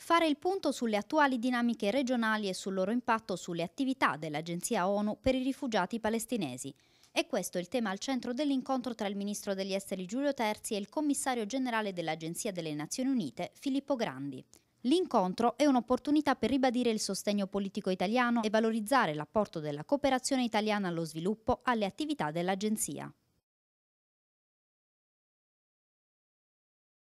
fare il punto sulle attuali dinamiche regionali e sul loro impatto sulle attività dell'Agenzia ONU per i rifugiati palestinesi. E questo è il tema al centro dell'incontro tra il ministro degli esteri Giulio Terzi e il commissario generale dell'Agenzia delle Nazioni Unite Filippo Grandi. L'incontro è un'opportunità per ribadire il sostegno politico italiano e valorizzare l'apporto della cooperazione italiana allo sviluppo alle attività dell'Agenzia.